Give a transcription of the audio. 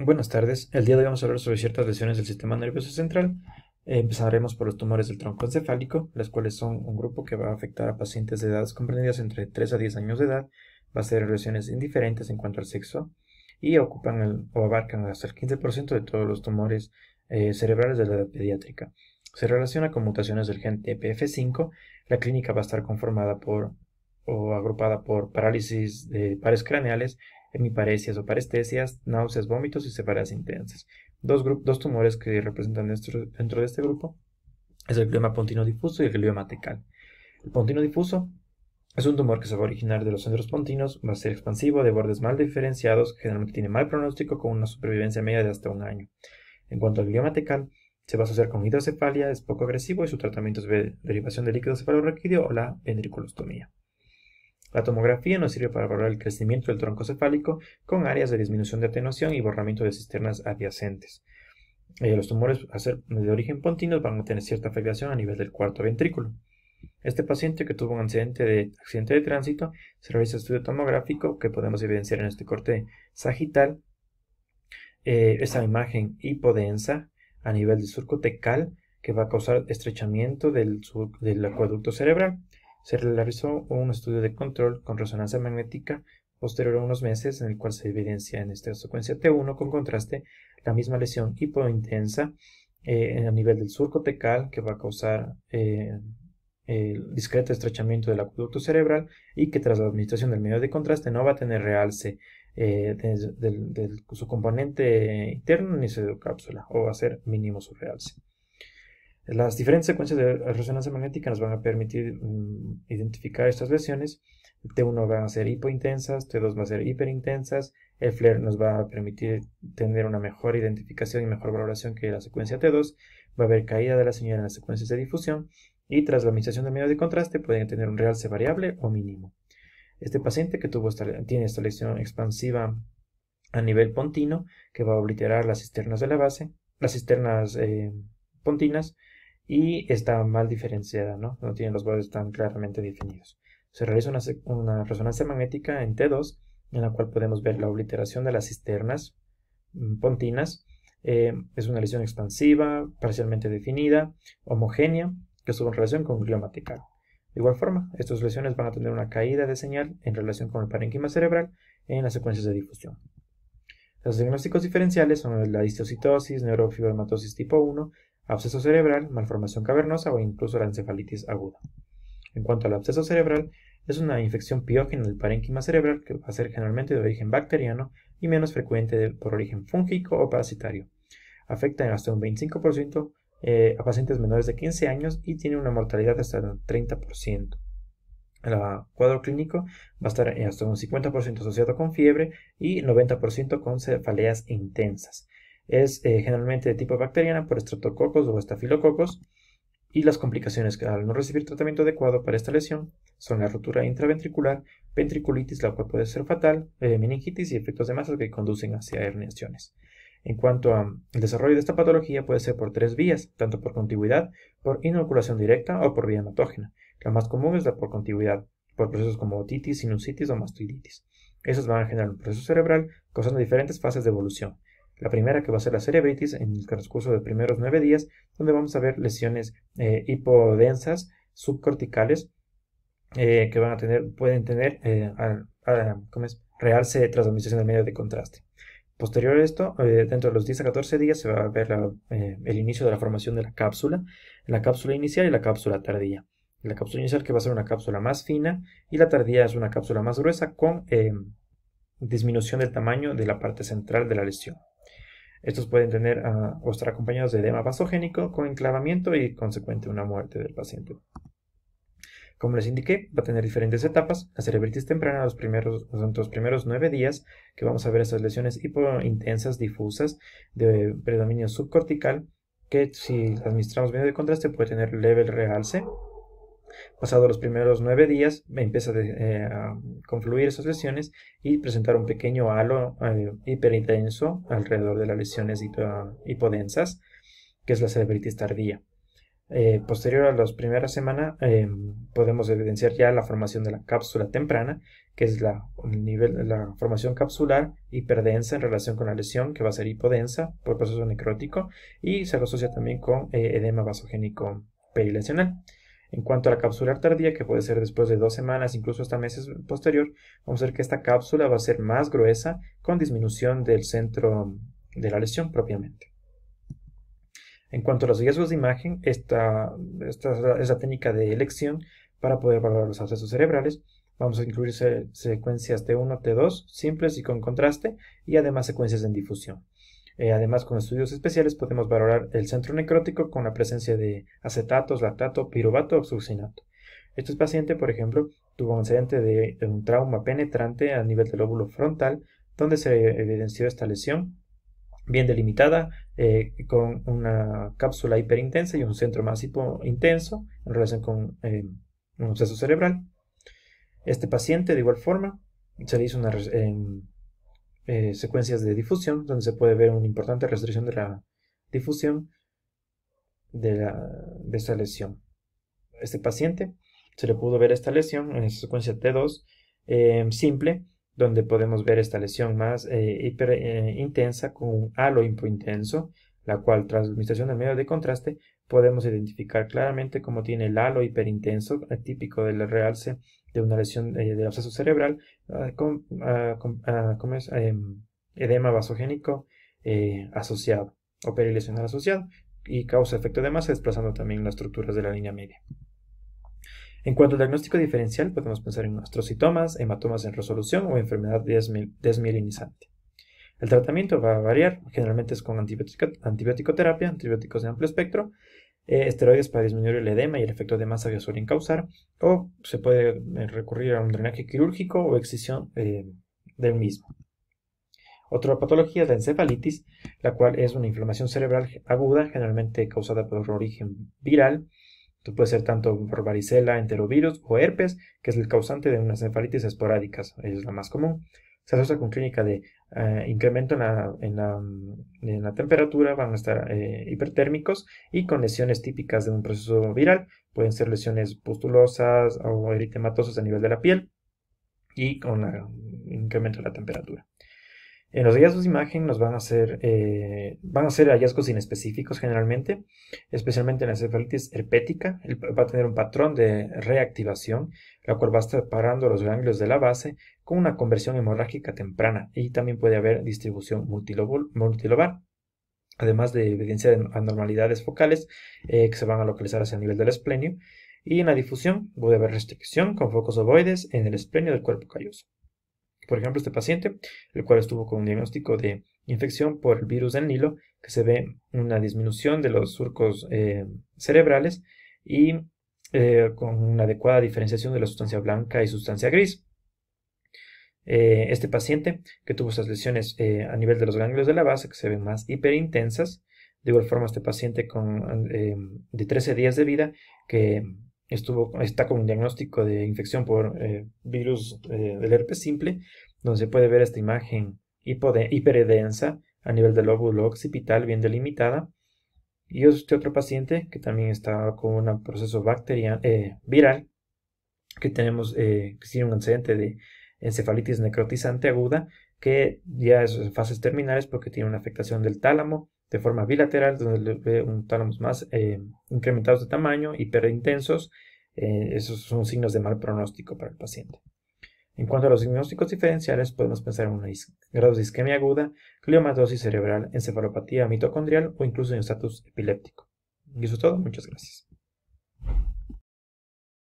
Buenas tardes. El día de hoy vamos a hablar sobre ciertas lesiones del sistema nervioso central. Eh, empezaremos por los tumores del tronco encefálico, las cuales son un grupo que va a afectar a pacientes de edades comprendidas entre 3 a 10 años de edad. Va a ser lesiones indiferentes en cuanto al sexo y ocupan el, o abarcan hasta el 15% de todos los tumores eh, cerebrales de la edad pediátrica. Se relaciona con mutaciones del gen TPF5. La clínica va a estar conformada por o agrupada por parálisis de pares craneales, hemiparesias o parestesias, náuseas, vómitos y cefaleas intensas. Dos, tumores que representan dentro, de este grupo es el glioma pontino difuso y el glioma tecal. El pontino difuso es un tumor que se va a originar de los centros pontinos, va a ser expansivo, de bordes mal diferenciados, generalmente tiene mal pronóstico con una supervivencia media de hasta un año. En cuanto al glioma tecal, se va a asociar con hidrocefalia, es poco agresivo y su tratamiento es derivación de líquido cefalorraquídeo o la ventriculostomía. La tomografía nos sirve para valorar el crecimiento del tronco cefálico con áreas de disminución de atenuación y borramiento de cisternas adyacentes. Eh, los tumores de origen pontino van a tener cierta afectación a nivel del cuarto ventrículo. Este paciente que tuvo un accidente de, tránsito se realiza estudio tomográfico que podemos evidenciar en este corte sagital. Eh, esa imagen hipodensa a nivel del surco tecal que va a causar estrechamiento del acueducto cerebral. Se realizó un estudio de control con resonancia magnética posterior a unos meses en el cual se evidencia en esta secuencia T1 con contraste la misma lesión hipointensa eh, a nivel del surco tecal que va a causar eh, el discreto estrechamiento del acueducto cerebral y que tras la administración del medio de contraste no va a tener realce eh, de, su componente interno ni su cápsula o va a ser mínimo su realce. Las diferentes secuencias de resonancia magnética nos van a permitir mm, identificar estas lesiones. T1 van a ser hipointensas, T2 va a ser hiperintensas. El FLAIR nos va a permitir tener una mejor identificación y mejor valoración que la secuencia T2. Va a haber caída de la señal en las secuencias de difusión y tras la administración de medios de contraste pueden tener un realce variable o mínimo. Este paciente que tuvo tiene esta lesión expansiva a nivel pontino que va a obliterar las cisternas de la base, las cisternas eh, pontinas y está mal diferenciada, ¿no? No tiene los bordes tan claramente definidos. Se realiza una, resonancia magnética en T2 en la cual podemos ver la obliteración de las cisternas mm, pontinas. Eh, es una lesión expansiva, parcialmente definida, homogénea, que estuvo en relación con gliomatica. De igual forma, estas lesiones van a tener una caída de señal en relación con el parenquima cerebral en las secuencias de difusión. Los diagnósticos diferenciales son la histocitosis, neurofibromatosis tipo 1 absceso cerebral, malformación cavernosa o incluso la encefalitis aguda. En cuanto al absceso cerebral, es una infección piógena del parénquima cerebral que va a ser generalmente de origen bacteriano y menos frecuente por origen fúngico o parasitario. Afecta en hasta un 25% eh, a pacientes menores de 15 años y tiene una mortalidad hasta el 30%. El cuadro clínico va a estar en hasta un 50% asociado con fiebre y 90% con cefaleas intensas es eh, generalmente de tipo bacteriana por estreptococos o estafilococos y las complicaciones que al no recibir tratamiento adecuado para esta lesión son la rotura intraventricular, ventriculitis, la cual puede ser fatal, eh, meningitis y efectos de masas que conducen hacia herniaciones. En cuanto al desarrollo de esta patología puede ser por tres vías, tanto por contiguidad, por inoculación directa o por vía hematógena. La más común es la por contiguidad, por procesos como otitis, sinusitis o mastoiditis. Esos van a generar un proceso cerebral causando diferentes fases de evolución. La primera que va a ser la cerebritis en el transcurso de primeros nueve días, donde vamos a ver lesiones eh, hipodensas, subcorticales, eh, que van a tener, pueden tener eh, realce tras administración del medio de contraste. Posterior a esto, dentro de los 10 a 14 días se va a ver el inicio de la formación de la cápsula, la cápsula inicial y la cápsula tardía. La cápsula inicial que va a ser una cápsula más fina y la tardía es una cápsula más gruesa con disminución del tamaño de la parte central de la lesión. Estos pueden tener ah, o estar acompañados de edema vasogénico con enclavamiento y consecuente una muerte del paciente. Como les indiqué, va a tener diferentes etapas. La cerebritis temprana, los primeros, los primeros nueve días, que vamos a ver esas lesiones hipointensas, difusas, de predominio subcortical, que si administramos medio de contraste puede tener leve realce Pasado los primeros nueve días, empieza eh, a confluir esas lesiones y presentar un pequeño halo eh, hiperintenso alrededor de las lesiones hipodensas, que es la cerebritis tardía. Eh, posterior a las primeras semanas, podemos evidenciar ya la formación de la cápsula temprana, que es la, nivel, la formación capsular hiperdensa en relación con la lesión, que va a ser hipodensa por proceso necrótico, y se asocia también con edema vasogénico perilesional. En cuanto a la cápsula tardía, que puede ser después de dos semanas, incluso hasta meses posterior, vamos a ver que esta cápsula va a ser más gruesa con disminución del centro de la lesión propiamente. En cuanto a los riesgos de imagen, esta, esta es la técnica de elección para poder valorar los accesos cerebrales. Vamos a incluir secuencias T1, T2, simples y con contraste, y además secuencias en difusión. Eh, además, con estudios especiales podemos valorar el centro necrótico con la presencia de acetatos, lactato, piruvato o succinato. Este paciente, por ejemplo, tuvo un incidente de, un trauma penetrante a nivel del lóbulo frontal, donde se evidenció esta lesión bien delimitada, eh, con una cápsula hiperintensa y un centro más intenso en relación con eh, un obseso cerebral. Este paciente, de igual forma, se le hizo una, em, eh, secuencias de difusión, donde se puede ver una importante restricción de la difusión de, esta lesión. Este paciente se le pudo ver esta lesión en secuencia T2 eh, simple, donde podemos ver esta lesión más hiperintensa eh, hiper intensa con un halo hipointenso, la cual tras administración del medio de contraste podemos identificar claramente cómo tiene el halo hiperintenso, típico del realce de una lesión eh, de absceso cerebral, ah, con, ah, ah, es, em, edema vasogénico eh, asociado o perilesional asociado y causa efecto de masa desplazando también las estructuras de la línea media. En cuanto al diagnóstico diferencial, podemos pensar en astrocitomas, hematomas en resolución o enfermedad desmielinizante. El tratamiento va a variar, generalmente es con antibiótico, antibiótico terapia, antibióticos de amplio espectro, eh, esteroides para disminuir el edema y el efecto de masa que suelen causar, o se puede eh, recurrir a un drenaje quirúrgico o excisión eh, del mismo. Otra patología es la encefalitis, la cual es una inflamación cerebral aguda, generalmente causada por origen viral. puede ser tanto por varicela, enterovirus o herpes, que es el causante de unas encefalitis esporádicas, es la más común se trata con clínica de eh, incremento en la, temperatura, van a estar eh, hipertérmicos y con lesiones típicas de un proceso viral, pueden ser lesiones pustulosas o eritematosas a nivel de la piel y con incremento en la temperatura. En eh, los hallazgos de imagen nos van a ser, eh, van a ser hallazgos inespecíficos generalmente, especialmente en la cefalitis herpética. va a tener un patrón de reactivación, la cual va a estar parando los ganglios de la base con una conversión hemorrágica temprana y también puede haber distribución multilobar. Además de evidencia de anormalidades focales eh, que se van a localizar hacia el nivel del esplenio. Y en la difusión puede haber restricción con focos ovoides en el esplenio del cuerpo calloso. Por ejemplo, este paciente, el cual estuvo con un diagnóstico de infección por el virus del Nilo, que se ve una disminución de los surcos eh, cerebrales y eh, con una adecuada diferenciación de la sustancia blanca y sustancia gris. Eh, este paciente que tuvo esas lesiones a nivel de los ganglios de la base, que se ven más hiperintensas, de igual forma este paciente de 13 días de vida, que estuvo, está con un diagnóstico de infección por eh, virus eh, del herpes simple, donde se puede ver esta imagen hiperedensa a nivel del lóbulo occipital bien delimitada. Y este otro paciente que también está con un proceso eh, viral, que tenemos, que tiene un antecedente de encefalitis necrotizante aguda, que ya es en fases terminales porque tiene una afectación del tálamo, de forma bilateral, donde ve un tálamo más eh, incrementados de tamaño, hiperintensos. Eh, esos son signos de mal pronóstico para el paciente. En cuanto a los diagnósticos diferenciales, podemos pensar en una grados de isquemia aguda, gliomatosis cerebral, encefalopatía mitocondrial o incluso en estatus epiléptico. Y eso es todo, muchas gracias.